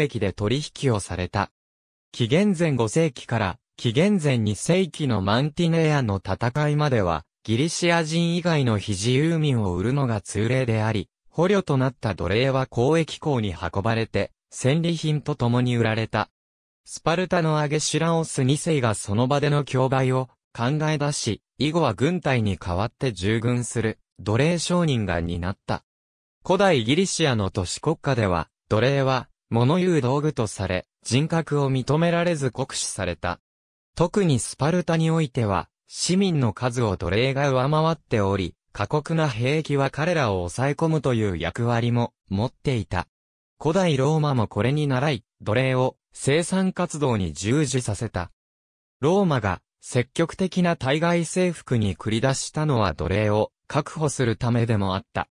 易で取引をされた。紀元前5世紀から紀元前2世紀のマンティネアの戦いまでは、ギリシア人以外の非自由民を売るのが通例であり、捕虜となった奴隷は交易港に運ばれて、戦利品と共に売られた。スパルタのアゲシュラオス2世がその場での競売を考え出し、以後は軍隊に代わって従軍する奴隷商人が担った。古代ギリシアの都市国家では、奴隷は物言う道具とされ、人格を認められず酷使された。特にスパルタにおいては、市民の数を奴隷が上回っており、過酷な兵器は彼らを抑え込むという役割も持っていた。古代ローマもこれに倣い、奴隷を生産活動に従事させた。ローマが積極的な対外征服に繰り出したのは奴隷を確保するためでもあった。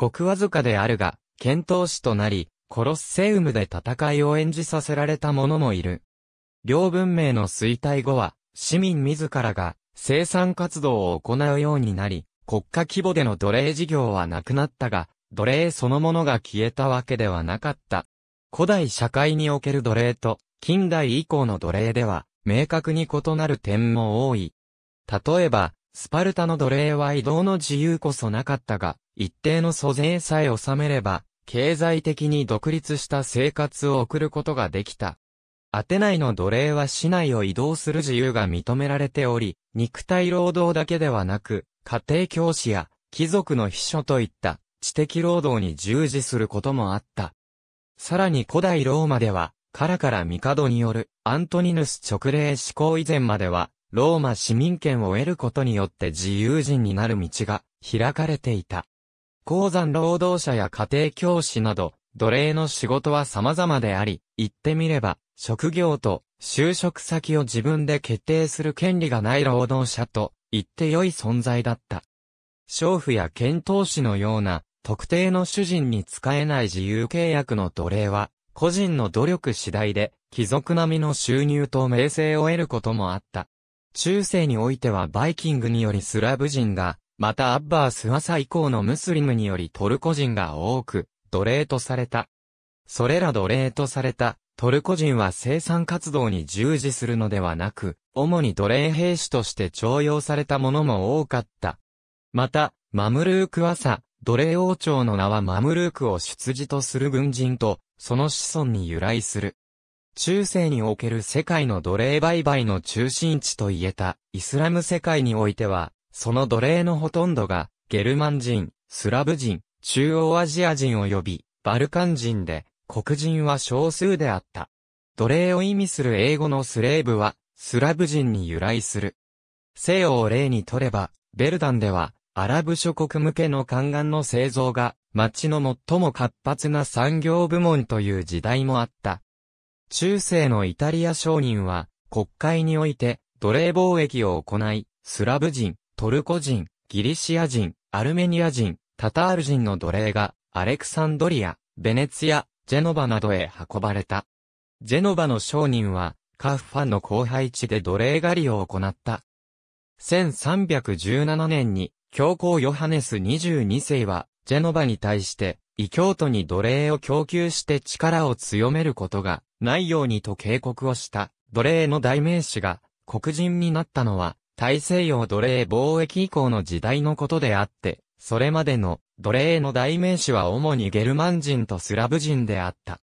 極わずかであるが、検討士となり、コロッセウムで戦いを演じさせられた者もいる。両文明の衰退後は、市民自らが生産活動を行うようになり、国家規模での奴隷事業はなくなったが、奴隷そのものが消えたわけではなかった。古代社会における奴隷と、近代以降の奴隷では、明確に異なる点も多い。例えば、スパルタの奴隷は移動の自由こそなかったが、一定の租税さえ納めれば、経済的に独立した生活を送ることができた。アテナイの奴隷は市内を移動する自由が認められており、肉体労働だけではなく、家庭教師や貴族の秘書といった知的労働に従事することもあった。さらに古代ローマでは、カラから帝によるアントニヌス直令施行以前までは、ローマ市民権を得ることによって自由人になる道が開かれていた。鉱山労働者や家庭教師など、奴隷の仕事は様々であり、言ってみれば、職業と就職先を自分で決定する権利がない労働者と言って良い存在だった。娼婦や遣唐使のような特定の主人に使えない自由契約の奴隷は、個人の努力次第で、貴族並みの収入と名声を得ることもあった。中世においてはバイキングによりスラブ人が、またアッバース朝以降のムスリムによりトルコ人が多く、奴隷とされた。それら奴隷とされた、トルコ人は生産活動に従事するのではなく、主に奴隷兵士として徴用されたものも多かった。また、マムルーク朝、奴隷王朝の名はマムルークを出自とする軍人と、その子孫に由来する。中世における世界の奴隷売買の中心地といえた、イスラム世界においては、その奴隷のほとんどが、ゲルマン人、スラブ人、中央アジア人及び、バルカン人で、黒人は少数であった。奴隷を意味する英語のスレーブは、スラブ人に由来する。西洋を例にとれば、ベルダンでは、アラブ諸国向けの宦官の製造が、町の最も活発な産業部門という時代もあった。中世のイタリア商人は、国会において、奴隷貿易を行い、スラブ人、トルコ人、ギリシア人、アルメニア人、タタール人の奴隷が、アレクサンドリア、ベネツィア、ジェノバなどへ運ばれた。ジェノバの商人は、カッファの後輩地で奴隷狩りを行った。1317年に、教皇ヨハネス22世は、ジェノバに対して、異教徒に奴隷を供給して力を強めることがないようにと警告をした奴隷の代名詞が黒人になったのは大西洋奴隷貿易以降の時代のことであって、それまでの奴隷の代名詞は主にゲルマン人とスラブ人であった。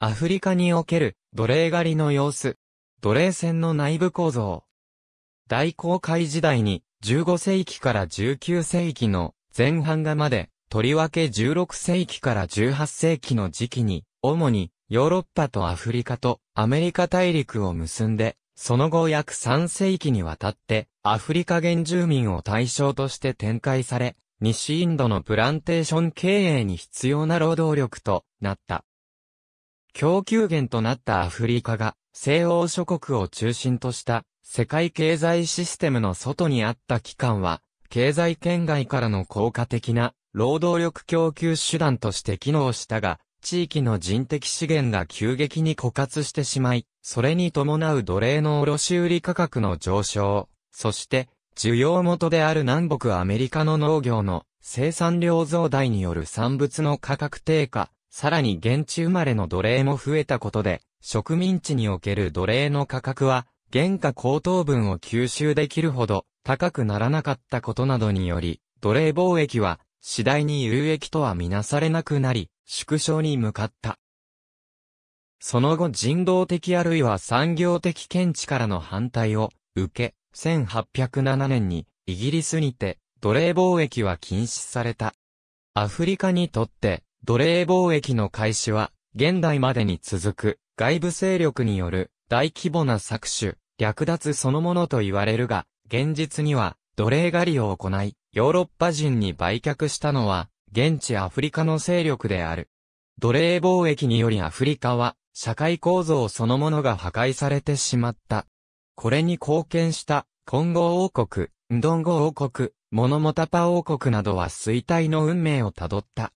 アフリカにおける奴隷狩りの様子、奴隷船の内部構造。大航海時代に15世紀から19世紀の前半がまで、とりわけ16世紀から18世紀の時期に、主にヨーロッパとアフリカとアメリカ大陸を結んで、その後約3世紀にわたってアフリカ原住民を対象として展開され、西インドのプランテーション経営に必要な労働力となった。供給源となったアフリカが西欧諸国を中心とした世界経済システムの外にあった機関は、経済圏外からの効果的な労働力供給手段として機能したが、地域の人的資源が急激に枯渇してしまい、それに伴う奴隷の卸売価格の上昇、そして、需要元である南北アメリカの農業の生産量増大による産物の価格低下、さらに現地生まれの奴隷も増えたことで、植民地における奴隷の価格は、原価高等分を吸収できるほど高くならなかったことなどにより、奴隷貿易は次第に有益とはみなされなくなり、縮小に向かった。その後人道的あるいは産業的見地からの反対を受け、1807年にイギリスにて奴隷貿易は禁止された。アフリカにとって奴隷貿易の開始は現代までに続く外部勢力による大規模な搾取、略奪そのものと言われるが、現実には奴隷狩りを行い、ヨーロッパ人に売却したのは現地アフリカの勢力である。奴隷貿易によりアフリカは社会構造そのものが破壊されてしまった。これに貢献した、金剛王国、ドンゴ王国、モノモタパ王国などは衰退の運命をたどった。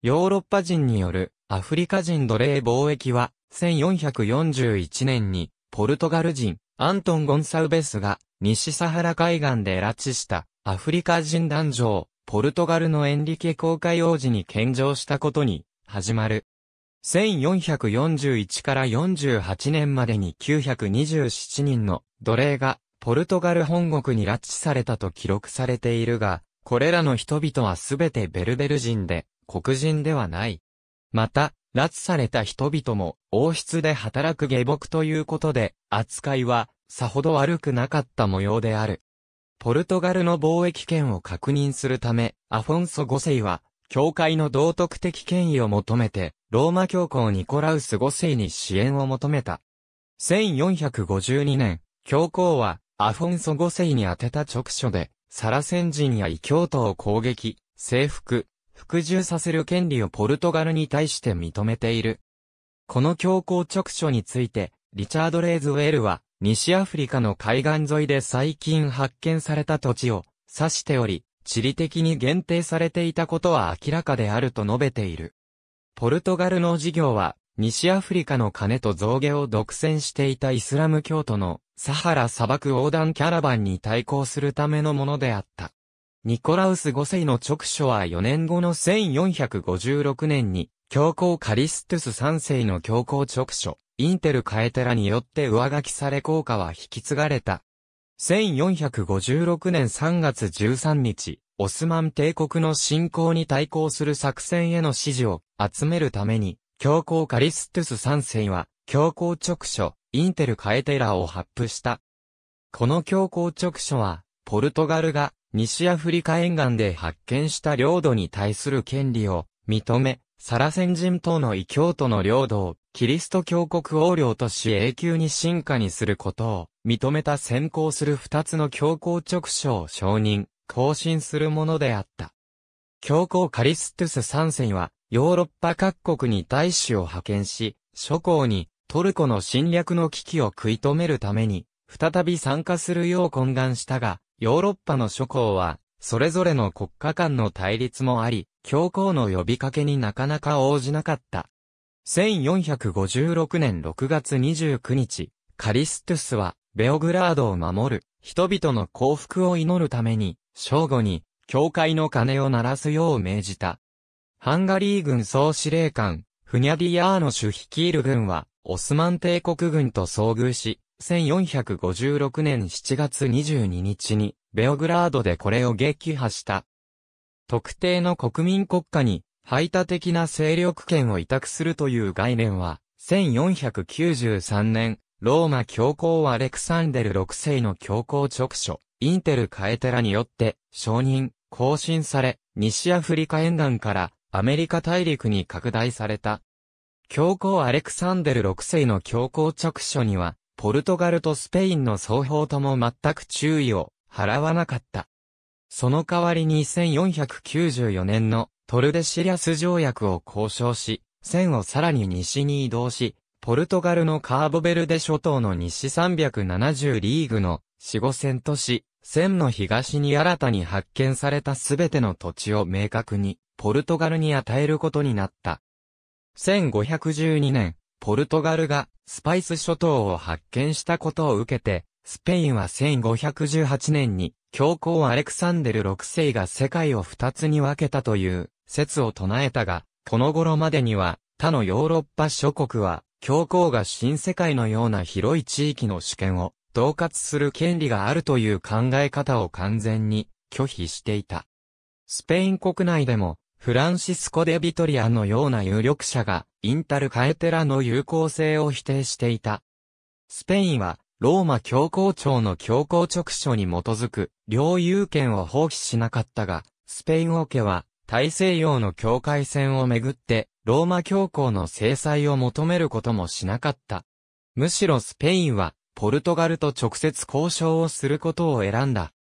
ヨーロッパ人によるアフリカ人奴隷貿易は、1441年に、ポルトガル人、アントン・ゴンサウベスが、西サハラ海岸で拉致した、アフリカ人男女を、ポルトガルのエンリケ公会王子に献上したことに、始まる。1441から48年までに927人の奴隷がポルトガル本国に拉致されたと記録されているが、これらの人々はすべてベルベル人で黒人ではない。また、拉致された人々も王室で働く下僕ということで扱いはさほど悪くなかった模様である。ポルトガルの貿易権を確認するため、アフォンソ5世は、教会の道徳的権威を求めて、ローマ教皇ニコラウス5世に支援を求めた。1452年、教皇は、アフォンソ5世に宛てた直書で、サラセン人や異教徒を攻撃、征服、服従させる権利をポルトガルに対して認めている。この教皇直書について、リチャード・レイズウェルは、西アフリカの海岸沿いで最近発見された土地を指しており、地理的に限定されていたことは明らかであると述べている。ポルトガルの事業は、西アフリカの金と造毛を独占していたイスラム教徒のサハラ砂漠横断キャラバンに対抗するためのものであった。ニコラウス5世の直書は4年後の1456年に、教皇カリストゥス3世の教皇直書、インテルカエテラによって上書きされ効果は引き継がれた。1456年3月13日、オスマン帝国の侵攻に対抗する作戦への支持を集めるために、教皇カリストゥス3世は、教皇直書、インテルカエテラを発布した。この教皇直書は、ポルトガルが西アフリカ沿岸で発見した領土に対する権利を認め、サラセン人等の異教徒の領土をキリスト教国王領とし永久に進化にすることを認めた先行する二つの教皇直書を承認。更新するものであった。教皇カリストゥス3世は、ヨーロッパ各国に大使を派遣し、諸侯にトルコの侵略の危機を食い止めるために、再び参加するよう懇願したが、ヨーロッパの諸侯は、それぞれの国家間の対立もあり、教皇の呼びかけになかなか応じなかった。1456年6月29日、カリストゥスは、ベオグラードを守る、人々の幸福を祈るために、正午に、教会の鐘を鳴らすよう命じた。ハンガリー軍総司令官、フニャディアーノシュ率いる軍は、オスマン帝国軍と遭遇し、1456年7月22日に、ベオグラードでこれを撃破した。特定の国民国家に、排他的な勢力圏を委託するという概念は、1493年、ローマ教皇アレクサンデル6世の教皇直書、インテルカエテラによって承認、更新され、西アフリカ沿岸からアメリカ大陸に拡大された。教皇アレクサンデル6世の教皇着手には、ポルトガルとスペインの双方とも全く注意を払わなかった。その代わりに1494年のトルデシリアス条約を交渉し、線をさらに西に移動し、ポルトガルのカーボベルデ諸島の西370リーグの四五千都市、線の東に新たに発見されたすべての土地を明確に、ポルトガルに与えることになった。1512年、ポルトガルがスパイス諸島を発見したことを受けて、スペインは1518年に、教皇アレクサンデル6世が世界を二つに分けたという説を唱えたが、この頃までには、他のヨーロッパ諸国は、教皇が新世界のような広い地域の主権を統括する権利があるという考え方を完全に拒否していた。スペイン国内でも、フランシスコ・デ・ビトリアのような有力者が、インタル・カエテラの有効性を否定していた。スペインは、ローマ教皇庁の教皇直書に基づく、領有権を放棄しなかったが、スペイン王家は、大西洋の境界線をめぐって、ローマ教皇の制裁を求めることもしなかった。むしろスペインは、ポルトガルと直接交渉をすることを選んだ。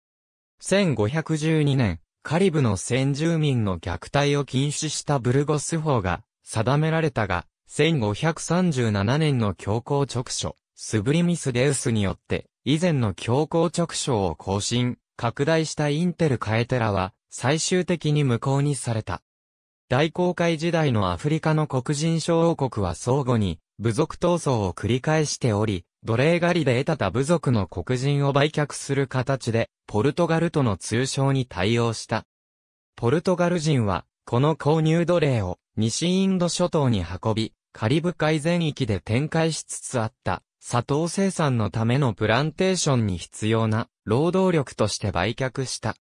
1512年、カリブの先住民の虐待を禁止したブルゴス法が定められたが、1537年の強行直書、スブリミスデウスによって、以前の強行直書を更新、拡大したインテルカエテラは、最終的に無効にされた。大航海時代のアフリカの黒人小王国は相互に、部族闘争を繰り返しており、奴隷狩りで得たた部族の黒人を売却する形で、ポルトガルとの通称に対応した。ポルトガル人は、この購入奴隷を西インド諸島に運び、カリブ海全域で展開しつつあった、砂糖生産のためのプランテーションに必要な労働力として売却した。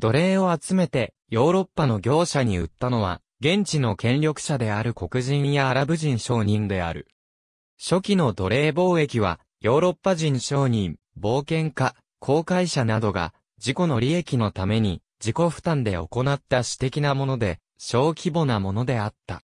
奴隷を集めてヨーロッパの業者に売ったのは、現地の権力者である黒人やアラブ人商人である。初期の奴隷貿易は、ヨーロッパ人商人、冒険家、公海者などが、自己の利益のために、自己負担で行った私的なもので、小規模なものであった。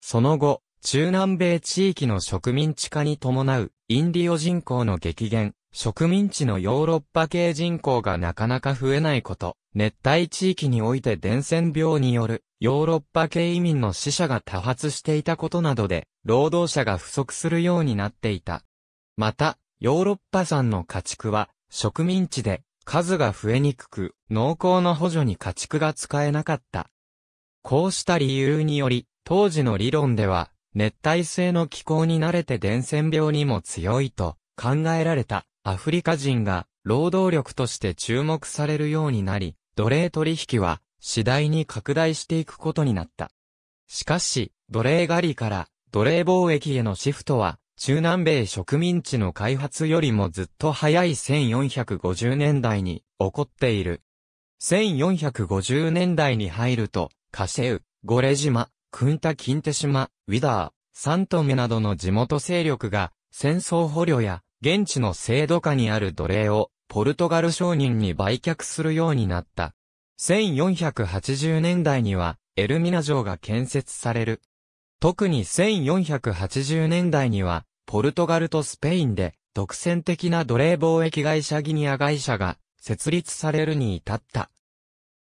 その後、中南米地域の植民地化に伴う、インディオ人口の激減、植民地のヨーロッパ系人口がなかなか増えないこと、熱帯地域において伝染病による、ヨーロッパ系移民の死者が多発していたことなどで、労働者が不足するようになっていた。また、ヨーロッパ産の家畜は植民地で数が増えにくく、農耕の補助に家畜が使えなかった。こうした理由により、当時の理論では、熱帯性の気候に慣れて伝染病にも強いと考えられたアフリカ人が労働力として注目されるようになり、奴隷取引は次第に拡大していくことになった。しかし、奴隷狩りから奴隷貿易へのシフトは中南米植民地の開発よりもずっと早い1450年代に起こっている。1450年代に入ると、カシェウ、ゴレ島、クンタ・キンテ島、ウィダー、サントメなどの地元勢力が戦争捕虜や現地の制度下にある奴隷をポルトガル商人に売却するようになった。1480年代にはエルミナ城が建設される。特に1480年代には、ポルトガルとスペインで、独占的な奴隷貿易会社ギニア会社が、設立されるに至った。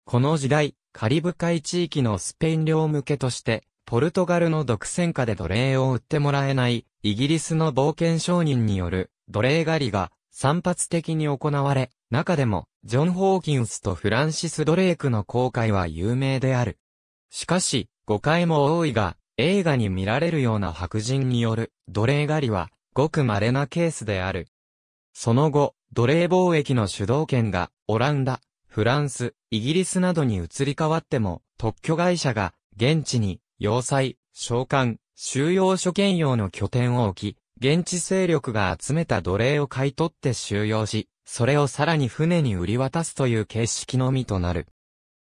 この時代、カリブ海地域のスペイン領向けとして、ポルトガルの独占下で奴隷を売ってもらえない、イギリスの冒険商人による奴隷狩りが散発的に行われ、中でも、ジョン・ホーキンスとフランシス・ドレイクの航海は有名である。しかし、誤解も多いが、映画に見られるような白人による奴隷狩りは、ごく稀なケースである。その後、奴隷貿易の主導権が、オランダ、フランス、イギリスなどに移り変わっても、特許会社が、現地に、要塞、召喚、収容所兼用の拠点を置き、現地勢力が集めた奴隷を買い取って収容し、それをさらに船に売り渡すという形式のみとなる。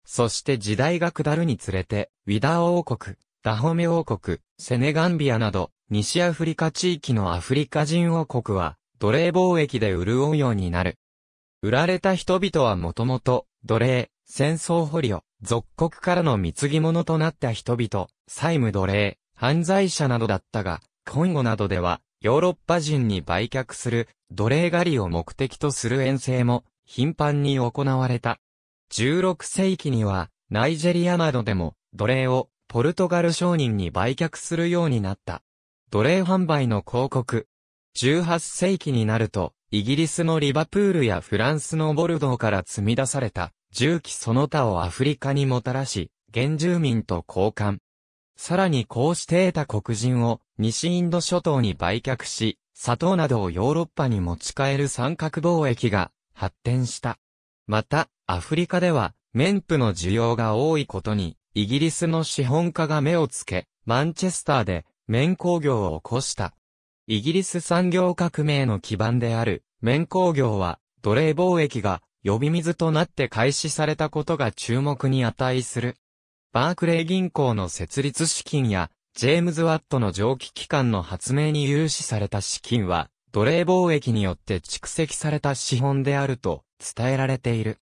そして時代が下るにつれて、ウィダー王国、ダホメ王国、セネガンビアなど、西アフリカ地域のアフリカ人王国は、奴隷貿易で潤うようになる。売られた人々はもともと、奴隷、戦争捕虜、属国からの貢ぎ物となった人々、債務奴隷、犯罪者などだったが、今後などでは、ヨーロッパ人に売却する、奴隷狩りを目的とする遠征も、頻繁に行われた。16世紀には、ナイジェリアなどでも、奴隷をポルトガル商人に売却するようになった。奴隷販売の広告。18世紀になると、イギリスのリバプールやフランスのボルドーから積み出された、重機その他をアフリカにもたらし、原住民と交換。さらにこうして得た黒人を西インド諸島に売却し、砂糖などをヨーロッパに持ち帰る三角貿易が発展した。また、アフリカでは、綿布の需要が多いことに、イギリスの資本家が目をつけ、マンチェスターで綿工業を起こした。イギリス産業革命の基盤である綿工業は奴隷貿易が呼び水となって開始されたことが注目に値する。バークレー銀行の設立資金やジェームズ・ワットの蒸気機関の発明に融資された資金は奴隷貿易によって蓄積された資本であると伝えられている。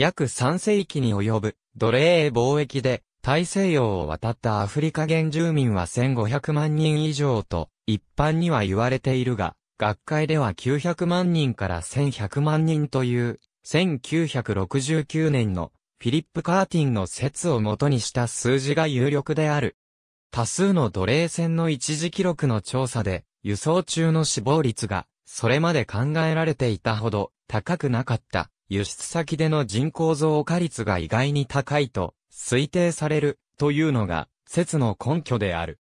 約3世紀に及ぶ奴隷へ貿易で大西洋を渡ったアフリカ原住民は1500万人以上と一般には言われているが、学会では900万人から1100万人という1969年のフィリップ・カーティンの説を元にした数字が有力である。多数の奴隷船の一時記録の調査で輸送中の死亡率がそれまで考えられていたほど高くなかった。輸出先での人口増加率が意外に高いと推定されるというのが説の根拠である。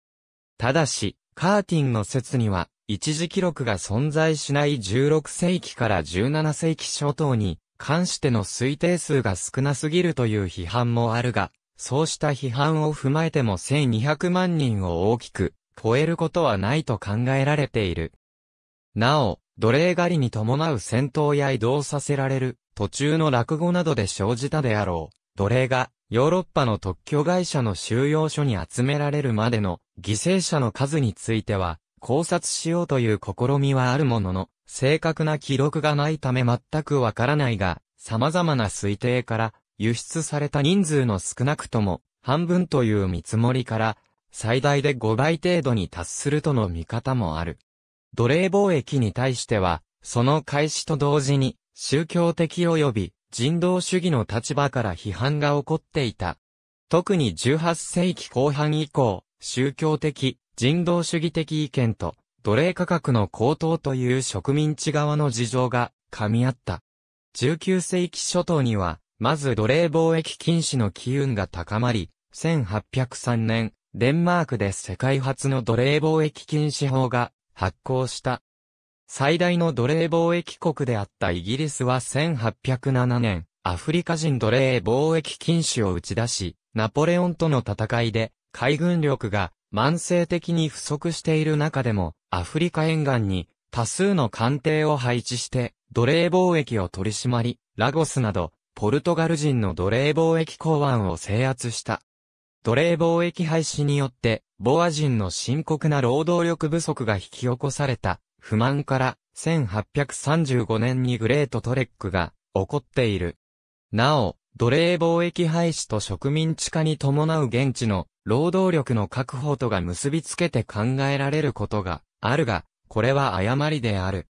ただし、カーティンの説には、一時記録が存在しない16世紀から17世紀初頭に関しての推定数が少なすぎるという批判もあるが、そうした批判を踏まえても1200万人を大きく超えることはないと考えられている。なお、奴隷狩りに伴う戦闘や移動させられる途中の落語などで生じたであろう。奴隷が、ヨーロッパの特許会社の収容所に集められるまでの犠牲者の数については、考察しようという試みはあるものの、正確な記録がないため全くわからないが、様々な推定から、輸出された人数の少なくとも、半分という見積もりから、最大で5倍程度に達するとの見方もある。奴隷貿易に対しては、その開始と同時に、宗教的及び人道主義の立場から批判が起こっていた。特に18世紀後半以降、宗教的、人道主義的意見と、奴隷価格の高騰という植民地側の事情が噛み合った。19世紀初頭には、まず奴隷貿易禁止の機運が高まり、1803年、デンマークで世界初の奴隷貿易禁止法が発行した。最大の奴隷貿易国であったイギリスは1807年、アフリカ人奴隷貿易禁止を打ち出し、ナポレオンとの戦いで、海軍力が慢性的に不足している中でも、アフリカ沿岸に多数の艦艇を配置して、奴隷貿易を取り締まり、ラゴスなど、ポルトガル人の奴隷貿易港湾を制圧した。奴隷貿易廃止によって、ボア人の深刻な労働力不足が引き起こされた不満から1835年にグレートトレックが起こっている。なお、奴隷貿易廃止と植民地化に伴う現地の労働力の確保とが結びつけて考えられることがあるが、これは誤りである。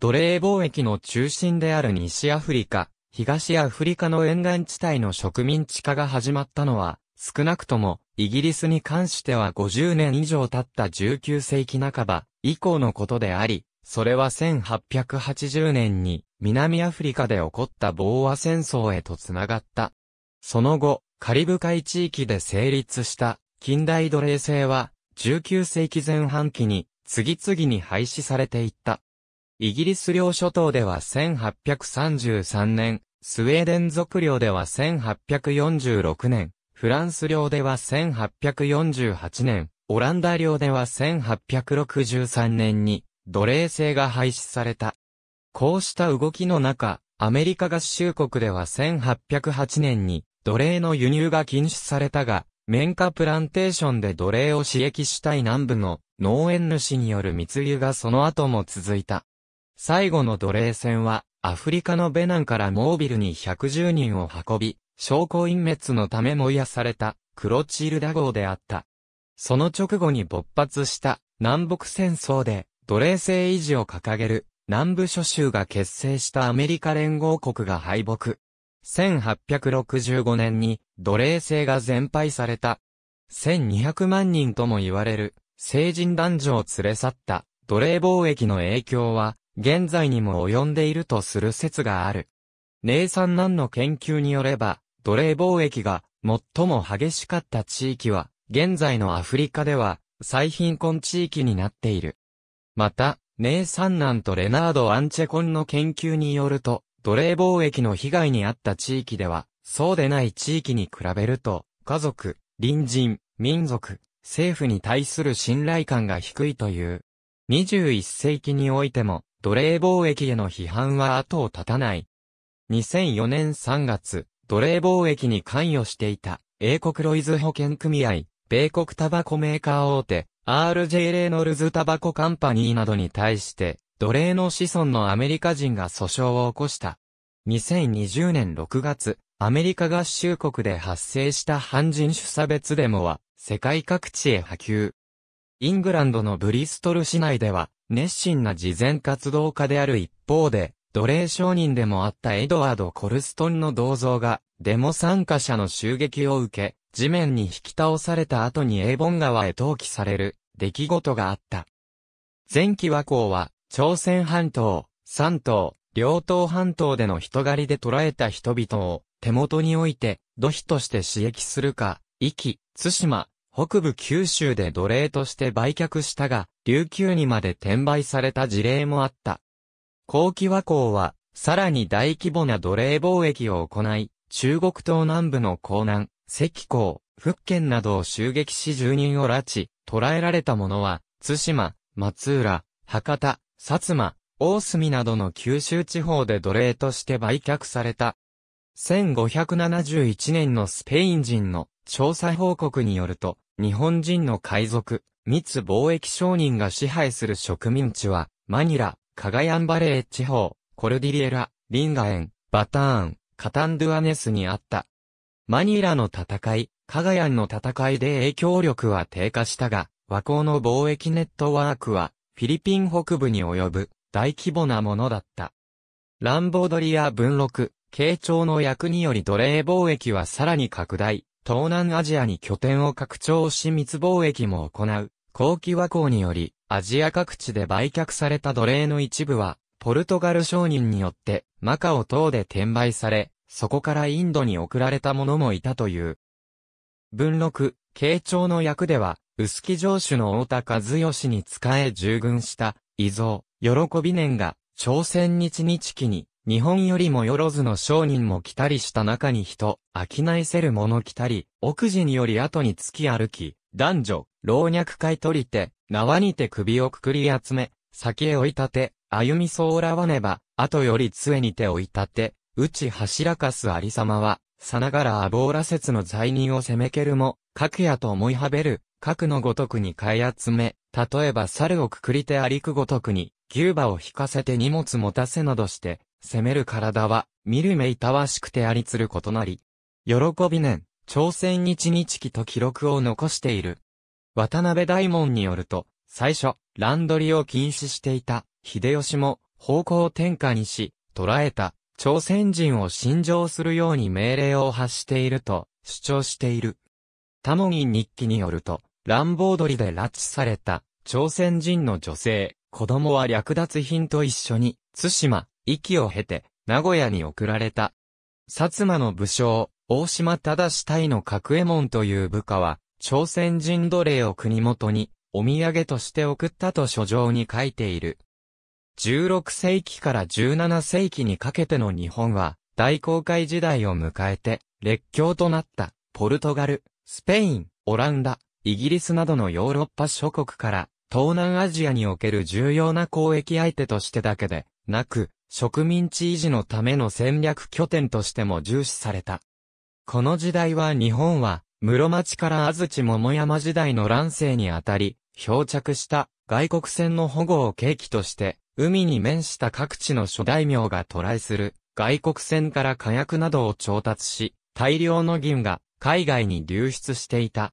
奴隷貿易の中心である西アフリカ、東アフリカの沿岸地帯の植民地化が始まったのは、少なくともイギリスに関しては50年以上経った19世紀半ば、以降のことであり、それは1880年に南アフリカで起こった防和戦争へとつながった。その後、カリブ海地域で成立した近代奴隷制は19世紀前半期に次々に廃止されていった。イギリス領諸島では1833年、スウェーデン属領では1846年、フランス領では1848年、オランダ領では1863年に奴隷制が廃止された。こうした動きの中、アメリカ合衆国では1808年に奴隷の輸入が禁止されたが、綿花プランテーションで奴隷を刺激したい南部の農園主による密輸がその後も続いた。最後の奴隷船はアフリカのベナンからモービルに110人を運び、証拠隠滅のため燃やされたクロチールダ号であった。その直後に勃発した南北戦争で奴隷制維持を掲げる南部諸州が結成したアメリカ連合国が敗北。1865年に奴隷制が全廃された。1200万人とも言われる成人男女を連れ去った奴隷貿易の影響は現在にも及んでいるとする説がある。ネ産南の研究によれば、奴隷貿易が最も激しかった地域は現在のアフリカでは、最貧困地域になっている。また、ネイ・サンナンとレナード・アンチェコンの研究によると、奴隷貿易の被害に遭った地域では、そうでない地域に比べると、家族、隣人、民族、政府に対する信頼感が低いという。21世紀においても、奴隷貿易への批判は後を絶たない。2004年3月、奴隷貿易に関与していた、英国ロイズ保険組合、米国タバコメーカー大手、RJ レイノルズタバコカンパニーなどに対して、奴隷の子孫のアメリカ人が訴訟を起こした。2020年6月、アメリカ合衆国で発生した反人種差別デモは、世界各地へ波及。イングランドのブリストル市内では、熱心な慈善活動家である一方で、奴隷商人でもあったエドワード・コルストンの銅像が、デモ参加者の襲撃を受け、地面に引き倒された後にエーボン川へ投棄される出来事があった。前期和光は、朝鮮半島、山東、両東半島での人狩りで捕らえた人々を手元に置いて、土肥として刺激するか、壱岐、津島、北部九州で奴隷として売却したが、琉球にまで転売された事例もあった。後期和光は、さらに大規模な奴隷貿易を行い、中国東南部の江南、石港、福建などを襲撃し住人を拉致、捕らえられた者は、津島、松浦、博多、薩摩、大隅などの九州地方で奴隷として売却された。1571年のスペイン人の調査報告によると、日本人の海賊、密貿易商人が支配する植民地は、マニラ、カガヤンバレー地方、コルディリエラ、リンガエン、バターン、カタンドゥアネスにあった。マニラの戦い、カガヤンの戦いで影響力は低下したが、和光の貿易ネットワークは、フィリピン北部に及ぶ大規模なものだった。乱暴ドリア文録、慶長の役により奴隷貿易はさらに拡大、東南アジアに拠点を拡張し密貿易も行う。後期和光により、アジア各地で売却された奴隷の一部は、ポルトガル商人によって、マカオ等で転売され、そこからインドに送られた者もいたという。文録、慶長の役では、薄木城主の大田和義に仕え従軍した、伊蔵、喜び年が、朝鮮日日記に、日本よりもよろずの商人も来たりした中に人、飽きないせる者来たり、奥地により後に突き歩き、男女、老若会取りて、縄にて首をくくり集め、先へ追い立て、歩みそうらわねば、後より杖にて追い立て、内柱り有様は、さながらアボーラ説の罪人を攻めけるも、核やと思いはべる、核のごとくに買い集め、例えば猿をくくりてありくごとくに、牛馬を引かせて荷物持たせなどして、攻める体は、見る目いたわしくてありつることなり。喜び年、朝鮮日日記と記録を残している。渡辺大門によると、最初、乱取りを禁止していた、秀吉も、方向転換にし、捕らえた、朝鮮人を信条するように命令を発していると主張している。タモギン日記によると、乱暴鳥で拉致された朝鮮人の女性、子供は略奪品と一緒に、津島、息を経て、名古屋に送られた。薩摩の武将、大島忠隊の角右衛門という部下は、朝鮮人奴隷を国元に、お土産として送ったと書状に書いている。16世紀から17世紀にかけての日本は、大航海時代を迎えて、列強となった、ポルトガル、スペイン、オランダ、イギリスなどのヨーロッパ諸国から、東南アジアにおける重要な交易相手としてだけで、なく、植民地維持のための戦略拠点としても重視された。この時代は日本は、室町から安土桃山時代の乱世にあたり、漂着した外国船の保護を契機として、海に面した各地の諸大名が渡来する外国船から火薬などを調達し、大量の銀が海外に流出していた。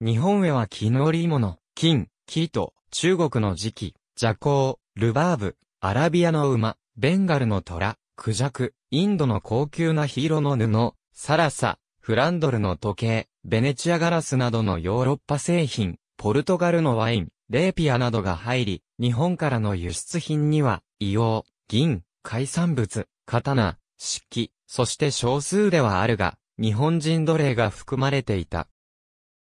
日本へは絹織物、金、木と中国の磁器、蛇行、ルバーブ、アラビアの馬、ベンガルの虎、クジャク、インドの高級なヒーローの布、サラサ、フランドルの時計、ベネチアガラスなどのヨーロッパ製品、ポルトガルのワイン、レーピアなどが入り、日本からの輸出品には、硫黄、銀、海産物、刀、漆器、そして少数ではあるが、日本人奴隷が含まれていた。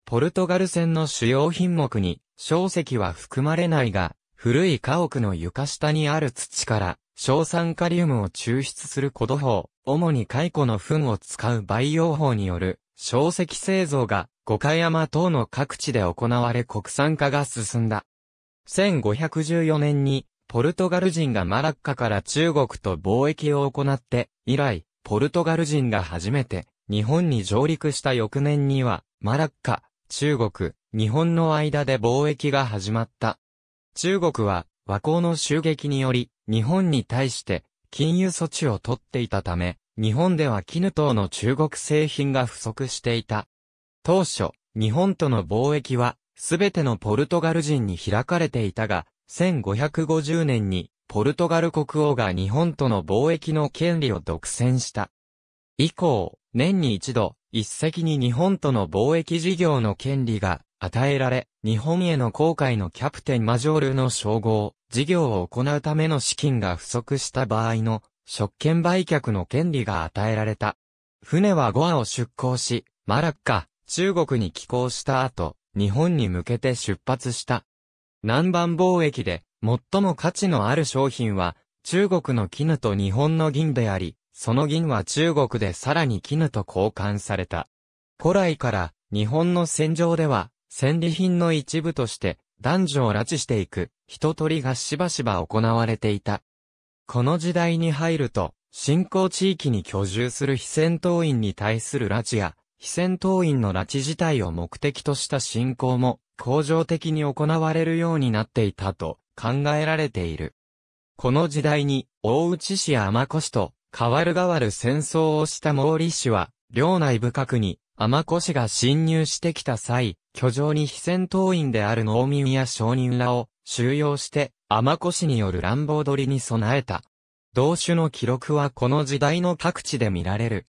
ポルトガル船の主要品目に、小石は含まれないが、古い家屋の床下にある土から、硝酸カリウムを抽出する古土法、主に蚕の糞を使う培養法による、小石製造が五箇山等の各地で行われ国産化が進んだ。1514年に、ポルトガル人がマラッカから中国と貿易を行って、以来、ポルトガル人が初めて、日本に上陸した翌年には、マラッカ、中国、日本の間で貿易が始まった。中国は、和光の襲撃により、日本に対して、禁輸措置を取っていたため、日本では絹等の中国製品が不足していた。当初、日本との貿易は、すべてのポルトガル人に開かれていたが、1550年に、ポルトガル国王が日本との貿易の権利を独占した。以降、年に一度、一石に日本との貿易事業の権利が与えられ、日本への航海のキャプテンマジョールの称号、事業を行うための資金が不足した場合の、職権売却の権利が与えられた。船はゴアを出港し、マラッカ、中国に寄港した後、日本に向けて出発した。南蛮貿易で最も価値のある商品は中国の絹と日本の銀であり、その銀は中国でさらに絹と交換された。古来から日本の戦場では戦利品の一部として男女を拉致していく人取りがしばしば行われていた。この時代に入ると、新興地域に居住する非戦闘員に対する拉致や、非戦闘員の拉致自体を目的とした進行も、恒常的に行われるようになっていたと考えられている。この時代に、大内氏や天氏と、代わる代わる戦争をした毛利氏は、領内深くに、天子氏が侵入してきた際、居城に非戦闘員である農民や商人らを収容して、天子氏による乱暴取りに備えた。同種の記録はこの時代の各地で見られる。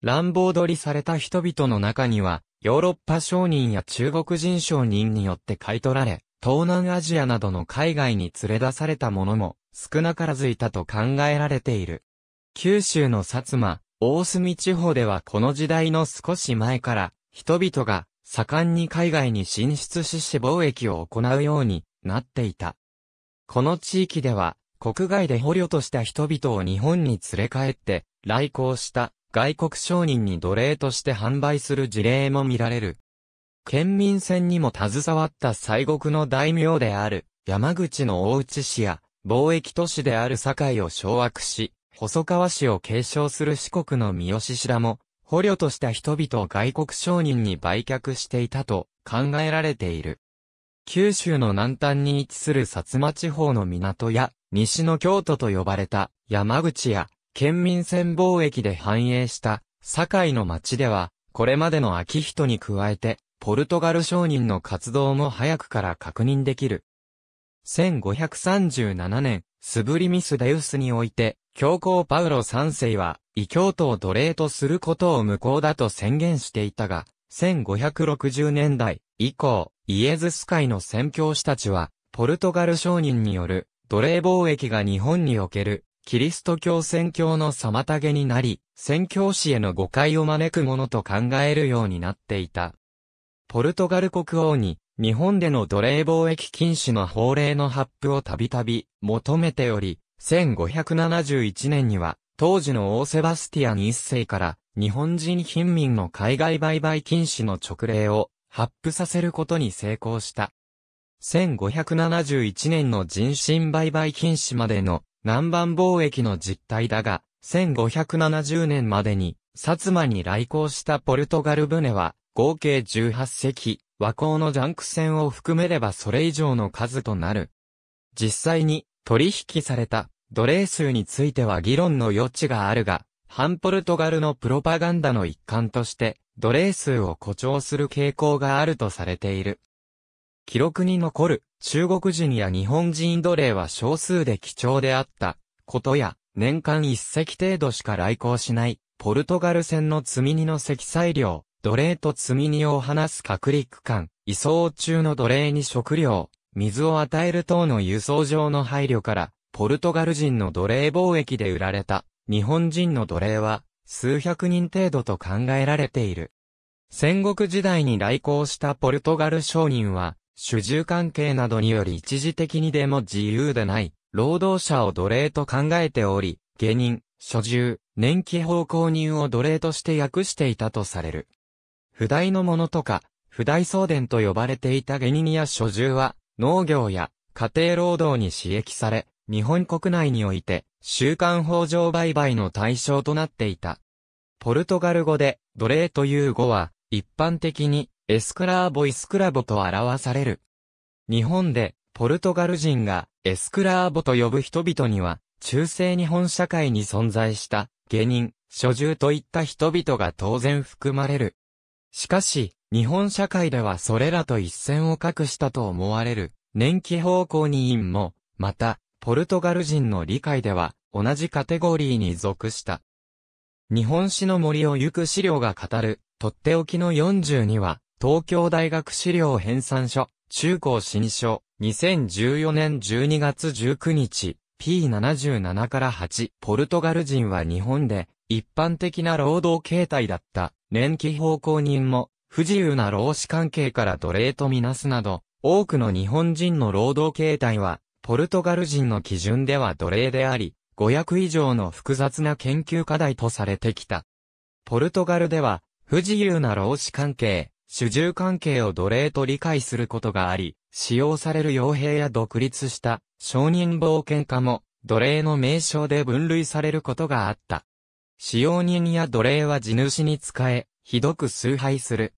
乱暴取りされた人々の中には、ヨーロッパ商人や中国人商人によって買い取られ、東南アジアなどの海外に連れ出された者も少なからずいたと考えられている。九州の薩摩、大隅地方ではこの時代の少し前から人々が盛んに海外に進出し死貿易を行うようになっていた。この地域では国外で捕虜とした人々を日本に連れ帰って来航した外国商人に奴隷として販売する事例も見られる。県民戦にも携わった西国の大名である山口の大内市や貿易都市である堺を掌握し、細川氏を継承する四国の三好らも、捕虜とした人々を外国商人に売却していたと考えられている。九州の南端に位置する薩摩地方の港や、西の京都と呼ばれた山口や県民戦貿易で繁栄した、堺の町では、これまでの秋人に加えて、ポルトガル商人の活動も早くから確認できる。1537年、スブリミスデウスにおいて、教皇パウロ3世は、異教徒を奴隷とすることを無効だと宣言していたが、1560年代以降、イエズス会の宣教師たちは、ポルトガル商人による奴隷貿易が日本におけるキリスト教宣教の妨げになり、宣教師への誤解を招くものと考えるようになっていた。ポルトガル国王に、日本での奴隷貿易禁止の法令の発布をたびたび求めており、1571年には、当時の王セバスティアン一世から日本人貧民の海外売買禁止の直令を発布させることに成功した。1571年の人身売買禁止までの南蛮貿易の実態だが、1570年までに、薩摩に来航したポルトガル船は、合計18隻、和光のジャンク船を含めればそれ以上の数となる。実際に、取引された、奴隷数については議論の余地があるが、反ポルトガルのプロパガンダの一環として、奴隷数を誇張する傾向があるとされている。記録に残る中国人や日本人奴隷は少数で貴重であったことや、年間一隻程度しか来航しない、ポルトガル船の積み荷の積載量、奴隷と積み荷を離す隔離区間、移送中の奴隷に食料、水を与える等の輸送上の配慮から、ポルトガル人の奴隷貿易で売られた、日本人の奴隷は、数百人程度と考えられている。戦国時代に来航したポルトガル商人は、主従関係などにより一時的にでも自由でない、労働者を奴隷と考えており、下人、所住、年季法購入を奴隷として訳していたとされる。不代のものとか、不代送電と呼ばれていた下人や所住は、農業や家庭労働に刺激され、日本国内において、週刊法上売買の対象となっていた。ポルトガル語で、奴隷という語は、一般的に、エスクラーボ・イスクラボと表される。日本で、ポルトガル人が、エスクラーボと呼ぶ人々には、中世日本社会に存在した、下人、所住といった人々が当然含まれる。しかし、日本社会ではそれらと一線を画したと思われる、年季方向に員も、また、ポルトガル人の理解では、同じカテゴリーに属した。日本史の森を行く資料が語る、とっておきの42は、東京大学資料編纂書、中高新書、2014年12月19日、P77 から8、ポルトガル人は日本で、一般的な労働形態だった、年期奉公人も、不自由な労使関係から奴隷とみなすなど、多くの日本人の労働形態は、ポルトガル人の基準では奴隷であり、500以上の複雑な研究課題とされてきた。ポルトガルでは、不自由な労使関係、主従関係を奴隷と理解することがあり、使用される傭兵や独立した商人冒険家も奴隷の名称で分類されることがあった。使用人や奴隷は地主に使え、ひどく崇拝する。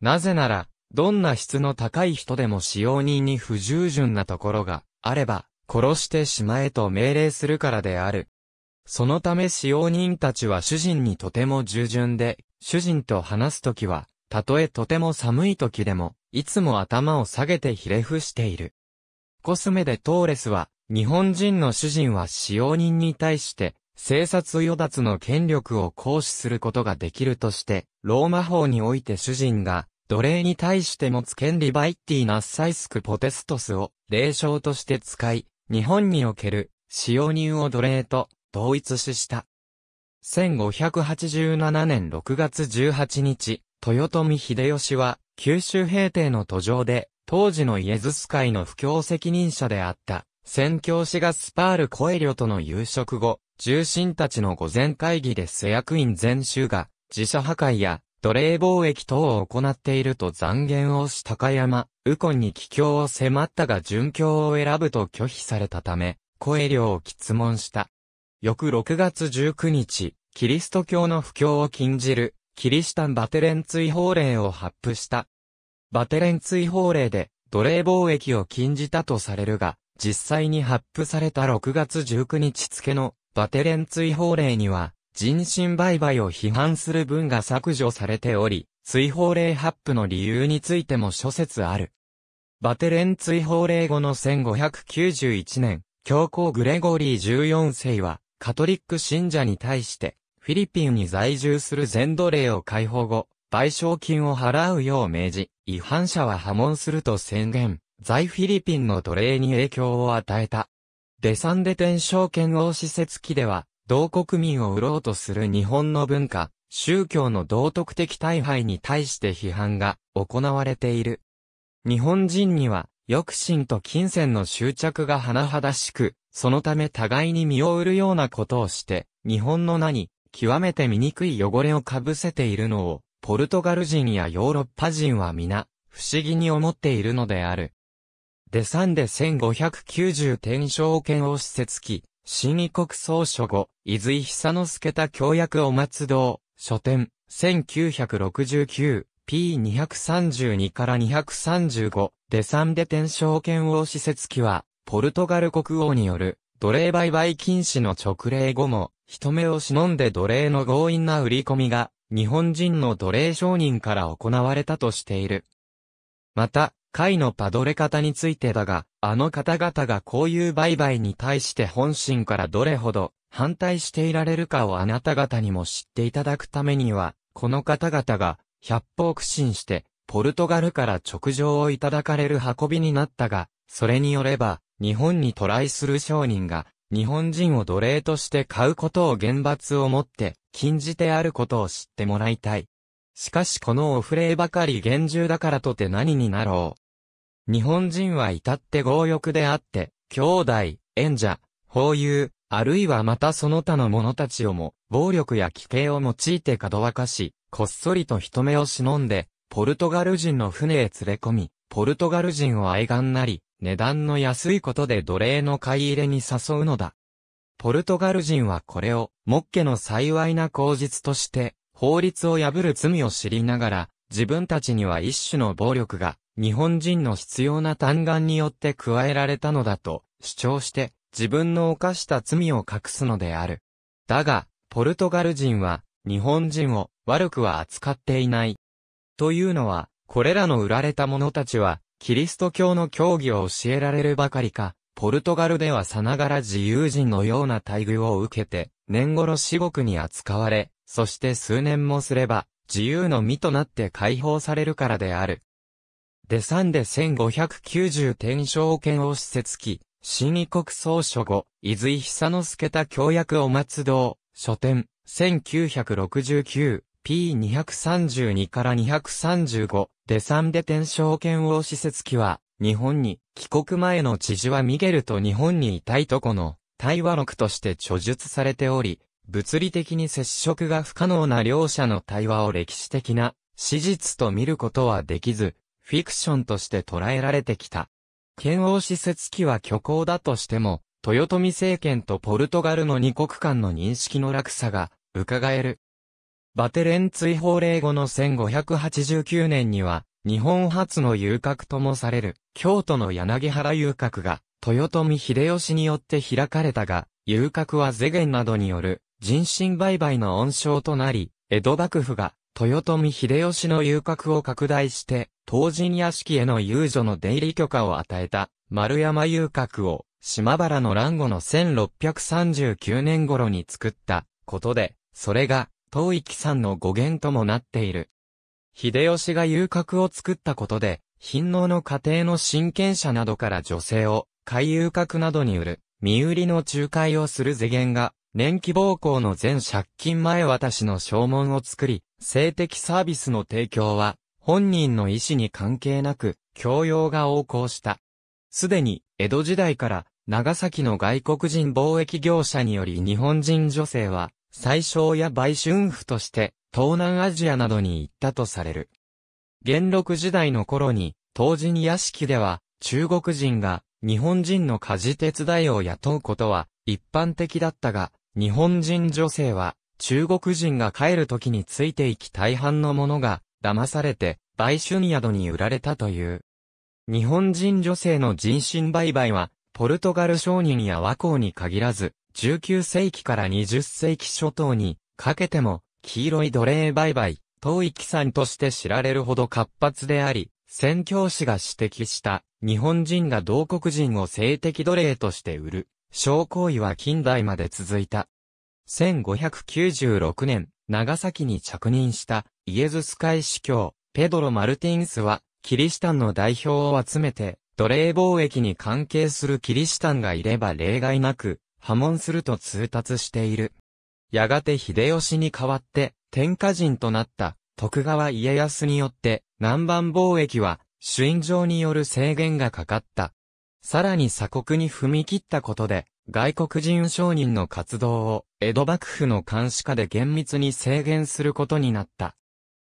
なぜなら、どんな質の高い人でも使用人に不従順なところがあれば、殺してしまえと命令するからである。そのため使用人たちは主人にとても従順で、主人と話すときは、たとえとても寒い時でも、いつも頭を下げてひれ伏している。コスメでトーレスは、日本人の主人は使用人に対して、生殺与奪の権力を行使することができるとして、ローマ法において主人が、奴隷に対して持つ権利バイッティナッサイスクポテストスを、霊障として使い、日本における、使用人を奴隷と、同一視した。1587年6月18日、豊臣秀吉は、九州平定の途上で、当時のイエズス会の布教責任者であった、宣教師がスパール・コエリョとの夕食後、重臣たちの午前会議で施役員全州が、自社破壊や、奴隷貿易等を行っていると残言をし高山、右近に帰郷を迫ったが殉教を選ぶと拒否されたため、コエリョを喫問した。翌6月19日、キリスト教の布教を禁じる、キリシタン・バテレン追放令を発布した。バテレン追放令で奴隷貿易を禁じたとされるが、実際に発布された6月19日付のバテレン追放令には、人身売買を批判する文が削除されており、追放令発布の理由についても諸説ある。バテレン追放令後の1591年、教皇グレゴリー14世は、カトリック信者に対して、フィリピンに在住する全奴隷を解放後、賠償金を払うよう命じ、違反者は破門すると宣言、在フィリピンの奴隷に影響を与えた。デサンデ天正圏王施設機では、同国民を売ろうとする日本の文化、宗教の道徳的大敗に対して批判が行われている。日本人には、抑心と金銭の執着が甚だしく、そのため互いに身を売るようなことをして、日本の名に、極めて醜い汚れをかぶせているのを、ポルトガル人やヨーロッパ人は皆、不思議に思っているのである。デサンデ1590天正剣を施設記、新異国総書後、伊豆井久之助田教約お松堂、書店、1969、P232 から235、デサンデ天正剣を施設記は、ポルトガル国王による奴隷売買禁止の直令後も、人目を忍んで奴隷の強引な売り込みが、日本人の奴隷商人から行われたとしている。また、会のパドレ方についてだが、あの方々がこういう売買に対して本心からどれほど反対していられるかをあなた方にも知っていただくためには、この方々が百歩苦心して、ポルトガルから直上をいただかれる運びになったが、それによれば、日本に渡来する商人が、日本人を奴隷として買うことを厳罰をもって、禁じてあることを知ってもらいたい。しかしこのオフレばかり厳重だからとて何になろう。日本人は至って強欲であって、兄弟、縁者、法友、あるいはまたその他の者たちをも、暴力や危険を用いてかどわかし、こっそりと人目を忍んで、ポルトガル人の船へ連れ込み、ポルトガル人を愛願なり、値段の安いことで奴隷の買い入れに誘うのだ。ポルトガル人はこれを、モッケの幸いな口実として、法律を破る罪を知りながら、自分たちには一種の暴力が、日本人の必要な嘆願によって加えられたのだと主張して、自分の犯した罪を隠すのである。だが、ポルトガル人は、日本人を悪くは扱っていない。というのは、これらの売られた者たちは、キリスト教の教義を教えられるばかりか、ポルトガルではさながら自由人のような待遇を受けて、年頃至極に扱われ、そして数年もすれば、自由の身となって解放されるからである。デサンで1590天正権を施設期、新異国総書後、伊豆久之助田教約お松堂、書店、1969、P232 から235、デサンデ天正剣王施設機は、日本に、帰国前の知事はミゲルと日本にいたいとこの、対話録として著述されており、物理的に接触が不可能な両者の対話を歴史的な史実と見ることはできず、フィクションとして捉えられてきた。剣王施設機は虚構だとしても、豊臣政権とポルトガルの二国間の認識の落差が、伺える。バテレン追放令後の1589年には、日本初の遊郭ともされる、京都の柳原遊郭が、豊臣秀吉によって開かれたが、遊郭は世間などによる、人身売買の温床となり、江戸幕府が、豊臣秀吉の遊郭を拡大して、東人屋敷への遊女の出入り許可を与えた、丸山遊郭を、島原の乱後の1639年頃に作った、ことで、それが、東域山の語源ともなっている。秀吉が遊郭を作ったことで、貧能の家庭の親権者などから女性を、海遊郭などに売る、身売りの仲介をする世間が、年季暴行の全借金前渡しの証文を作り、性的サービスの提供は、本人の意思に関係なく、教養が横行した。すでに、江戸時代から、長崎の外国人貿易業者により日本人女性は、宰相や売春婦として、東南アジアなどに行ったとされる。元禄時代の頃に、当時に屋敷では、中国人が日本人の家事手伝いを雇うことは一般的だったが、日本人女性は中国人が帰る時についていき大半のものが騙されて売春宿に売られたという。日本人女性の人身売買は、ポルトガル商人や和光に限らず、19世紀から20世紀初頭にかけても黄色い奴隷売買、遠域産として知られるほど活発であり、宣教師が指摘した日本人が同国人を性的奴隷として売る、商行為は近代まで続いた。1596年、長崎に着任したイエズス会司教、ペドロ・マルティンスは、キリシタンの代表を集めて、奴隷貿易に関係するキリシタンがいれば例外なく、破門すると通達している。やがて秀吉に代わって、天下人となった徳川家康によって、南蛮貿易は、主因状による制限がかかった。さらに鎖国に踏み切ったことで、外国人商人の活動を、江戸幕府の監視下で厳密に制限することになった。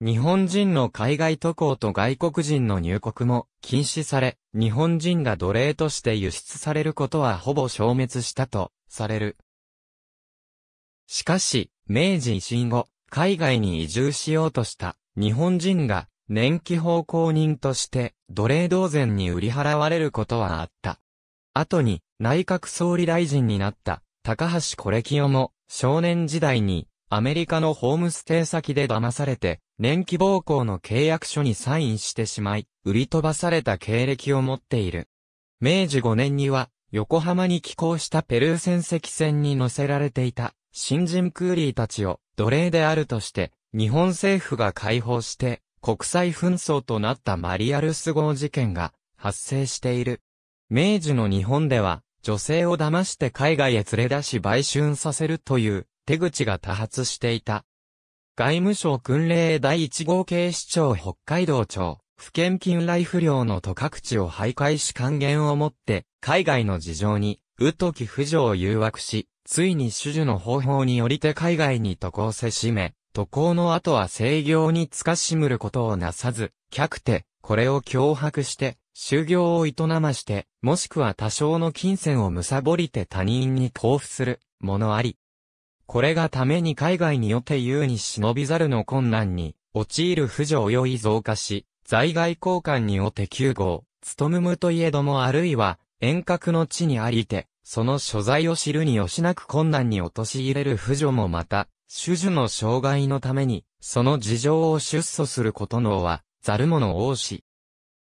日本人の海外渡航と外国人の入国も禁止され、日本人が奴隷として輸出されることはほぼ消滅したとされる。しかし、明治維新後、海外に移住しようとした日本人が年季奉公人として奴隷同然に売り払われることはあった。後に内閣総理大臣になった高橋コレキオも少年時代にアメリカのホームステイ先で騙されて年季奉公の契約書にサインしてしまい売り飛ばされた経歴を持っている。明治5年には横浜に寄港したペルー船籍船に乗せられていた新人クーリーたちを奴隷であるとして、日本政府が解放して国際紛争となったマリアルス号事件が発生している。明治の日本では女性を騙して海外へ連れ出し売春させるという手口が多発していた。外務省訓令第1号警視庁北海道庁不献金来不良のと各地を徘徊し還元をもって、海外の事情に、うとき不助を誘惑し、ついに主樹の方法によりて海外に渡航せしめ、渡航の後は制業につかしむることをなさず、客手、これを脅迫して、修行を営まして、もしくは多少の金銭を貪りて他人に交付する、ものあり。これがために海外によって優に忍びざるの困難に、陥る不をより増加し、在外交官におて9号、務むといえどもあるいは、遠隔の地にありて、その所在を知るによしなく困難に陥れる婦女もまた、種々の障害のために、その事情を出訴することのは、ざる者多し。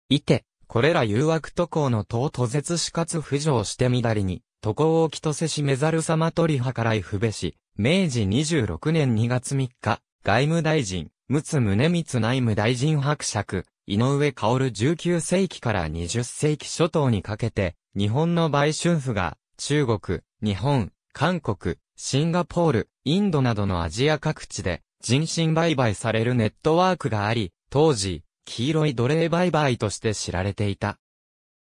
いて、これら誘惑渡航の党途絶しかつ婦女をしてみだりに、渡航をきとせしめざる様取り計らい不べし、明治26年2月3日、外務大臣、陸奥宗光内務大臣伯爵、井上薫19世紀から20世紀初頭にかけて、日本の売春婦が、中国、日本、韓国、シンガポール、インドなどのアジア各地で、人身売買されるネットワークがあり、当時、黄色い奴隷売買として知られていた。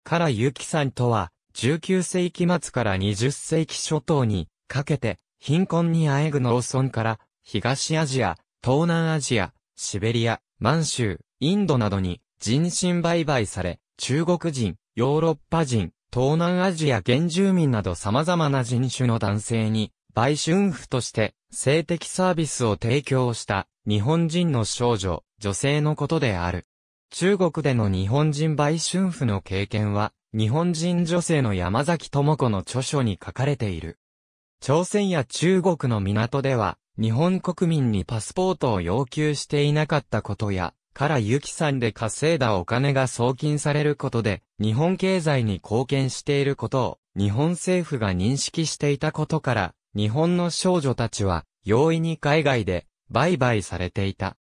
唐由紀さんとは、19世紀末から20世紀初頭にかけて、貧困にあえぐ農村から、東アジア、東南アジア、シベリア、満州、インドなどに人身売買され、中国人、ヨーロッパ人、東南アジア原住民など様々な人種の男性に、売春婦として性的サービスを提供した日本人の少女、女性のことである。中国での日本人売春婦の経験は、日本人女性の山崎智子の著書に書かれている。朝鮮や中国の港では、日本国民にパスポートを要求していなかったことや、からゆきさんで稼いだお金が送金されることで、日本経済に貢献していることを、日本政府が認識していたことから、日本の少女たちは、容易に海外で、売買されていた。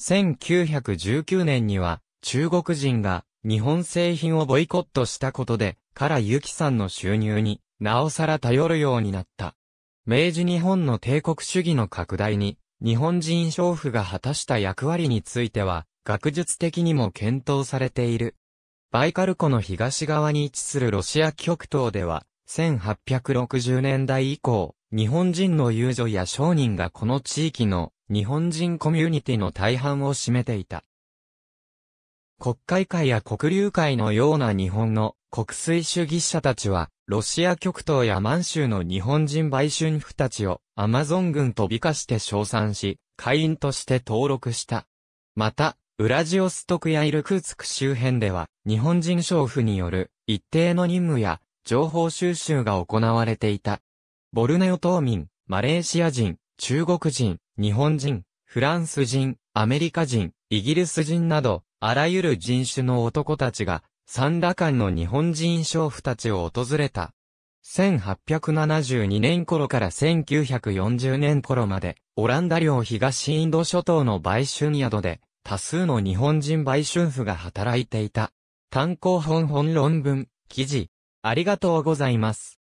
1919年には、中国人が、日本製品をボイコットしたことで、からゆきさんの収入に、なおさら頼るようになった。明治日本の帝国主義の拡大に、日本人娼婦が果たした役割については、学術的にも検討されている。バイカル湖の東側に位置するロシア極東では、1860年代以降、日本人の遊女や商人がこの地域の日本人コミュニティの大半を占めていた。国会会や国流会のような日本の国粋主義者たちは、ロシア極東や満州の日本人売春婦たちをアマゾン軍と美化して称賛し、会員として登録した。また、ウラジオストクやイルクーツク周辺では、日本人娼婦による一定の任務や情報収集が行われていた。ボルネオ島民、マレーシア人、中国人、日本人、フランス人、アメリカ人、イギリス人など、あらゆる人種の男たちが、三羅ンの日本人娼婦たちを訪れた。1872年頃から1940年頃まで、オランダ領東インド諸島の売春宿で、多数の日本人売春婦が働いていた。単行本本論文、記事、ありがとうございます。